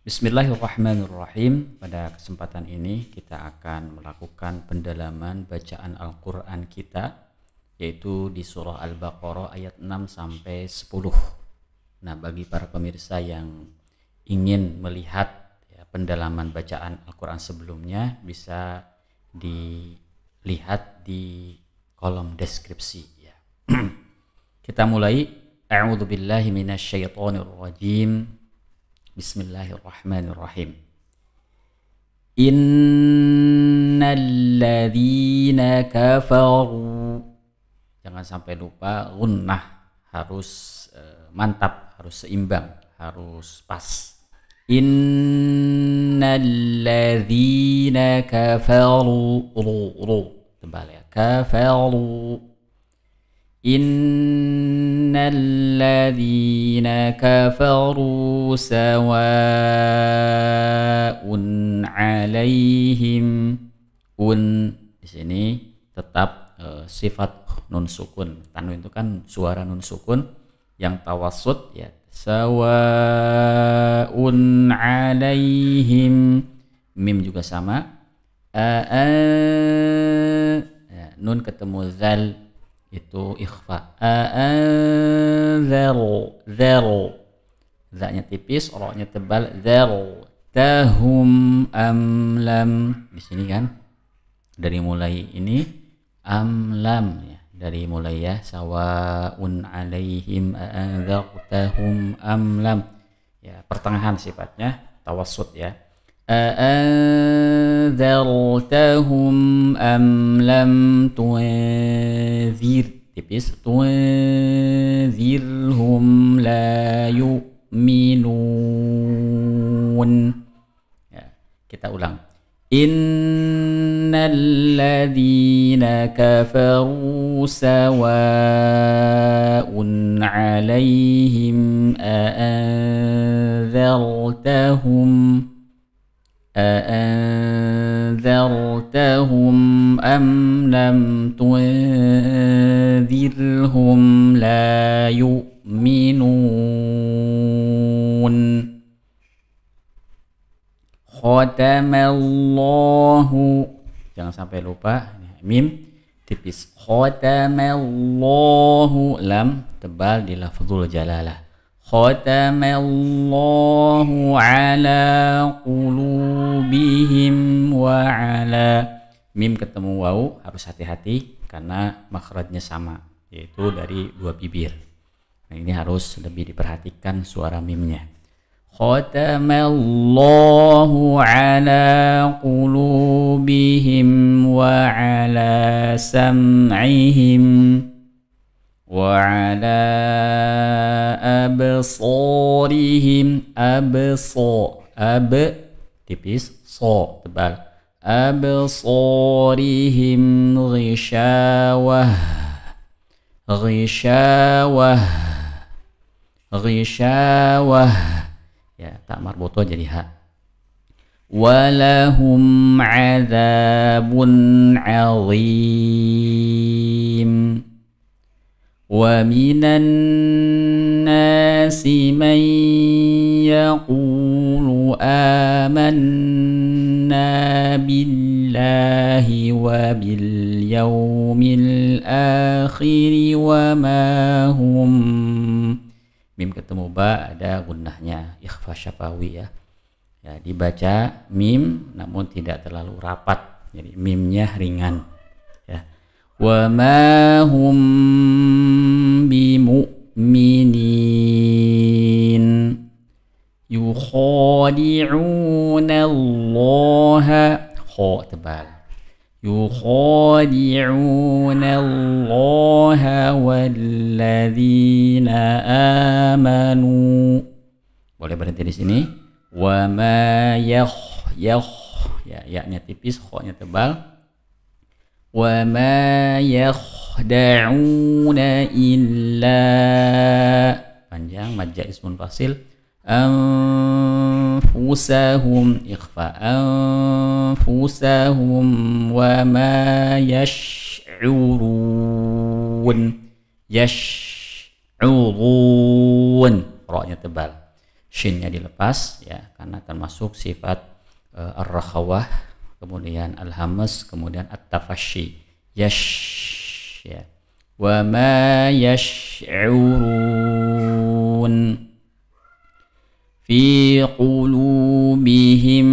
Bismillahirrahmanirrahim. Pada kesempatan ini kita akan melakukan pendalaman bacaan Al-Qur'an kita yaitu di surah Al-Baqarah ayat 6 sampai 10. Nah, bagi para pemirsa yang ingin melihat ya, pendalaman bacaan Al-Qur'an sebelumnya bisa dilihat di kolom deskripsi ya. kita mulai. A'udzubillahi minasyaitonirrajim. rajim Bismillahirrahmanirrahim. Innalladzina kafaru. Jangan sampai lupa gunnah harus uh, mantap, harus seimbang, harus pas. Innalladzina kafaru. Ru, ru. Tebal ya. Kafaru. إن الذين كفروا سواء عليهم un di sini tetap e, sifat nun sukun tanwin itu kan suara nun sukun yang tawasud ya sawaun alaihim mim juga sama a, -a. Ya, nun ketemu zal itu ikhfa aanzar zar zanya tipis roknya tebal zar tahum am lam di sini kan dari mulai ini am lam ya dari mulai ya sawaun alaihim tahum am lam ya pertengahan sifatnya tawassut ya أأنذرتهم أم لم تنذر تنذرهم لا يؤمنون kita ulang إن الذين كفروا سواء عليهم أأنذرتهم أأنذرتهم أم لم تنذرهم لا يؤمنون ختم الله jangan sampai lupa mim tipis ختم الله lam tebal di lafzul jalalah ختم الله على قلوبهم وعلى mim ketemu wau harus hati-hati karena makhrajnya sama yaitu dari dua bibir. Nah, ini harus lebih diperhatikan suara mimnya. ختم ala qulubihim wa ala سمعهم وعلى أبصارهم أبصار أب تبيس صو تبال أبصارهم غشاوة غشاوة غشاوة يا تأمر بوتو جريها ولهم عذاب عظيم ومن الناس من يقول آمنا بالله وباليوم الآخر وما هم mim ketemu ba ada gunahnya ikhfa syafawi ya ya dibaca mim namun tidak terlalu rapat jadi mimnya ringan وما هم بمؤمنين يخادعون الله خاطبال يخادعون الله والذين آمنوا boleh berhenti di sini wama yakh yakh ya yaknya tipis khoknya tebal وما يخدعون إلا panjang madja ismun fasil anfusahum ikhfa anfusahum wa ma yash'urun yash'urun Rohnya tebal shinnya dilepas ya karena termasuk sifat uh, ar-rakhawah kemudian al-hamas, kemudian at-tafashi. Yash ya. Wa ma yash'urun fi qulubihim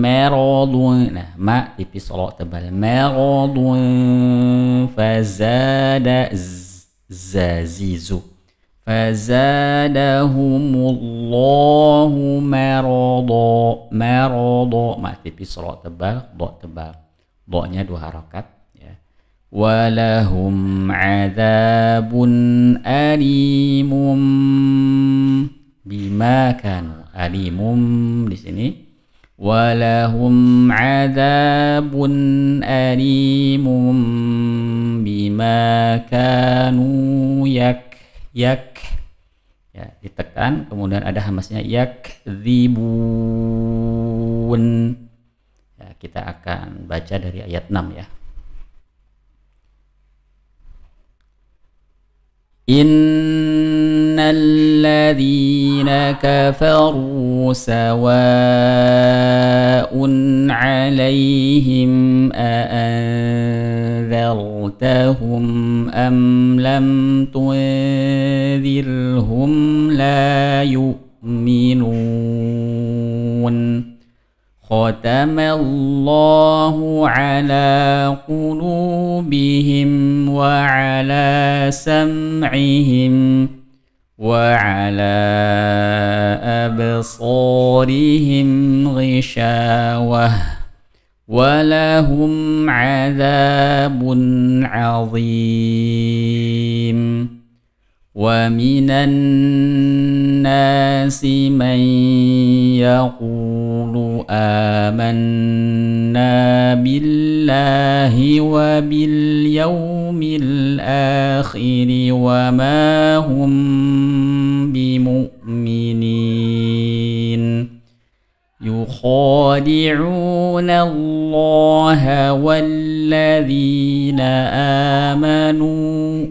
maradun. Nah, ma tipis kalau tebal. Maradun fazada zazizu. فزادهم الله مرضا مرضا ما في بسرعة تبال ضع تبال ضعنya dua harokat ولهم عذاب أليم بما كانوا أليم di ولهم عذاب أليم بما كانوا يك يك ditekan kemudian ada hamasnya yakdzibun ya, kita akan baca dari ayat 6 ya Innalladzina kafaru sawa'un 'alaihim a تغتاهم أم لم تنذرهم لا يؤمنون ختم الله على قلوبهم وعلى سمعهم وعلى أبصارهم غشاوةً ولهم عذاب عظيم ومن الناس من يقول امنا بالله وباليوم الاخر وما هم بمؤمنين يخادعون الله والذين امنوا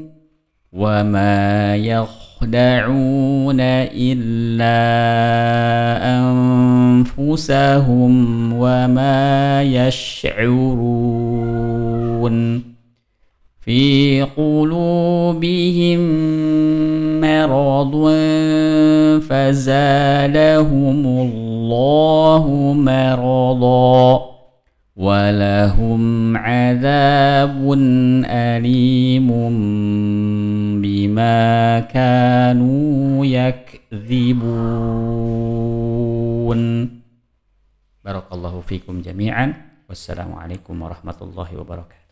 وما يخدعون الا انفسهم وما يشعرون في قلوبهم مرض فزالهم الله مرضا ولهم عذاب أليم بما كانوا يكذبون بارك الله فيكم جميعا والسلام عليكم ورحمة الله وبركاته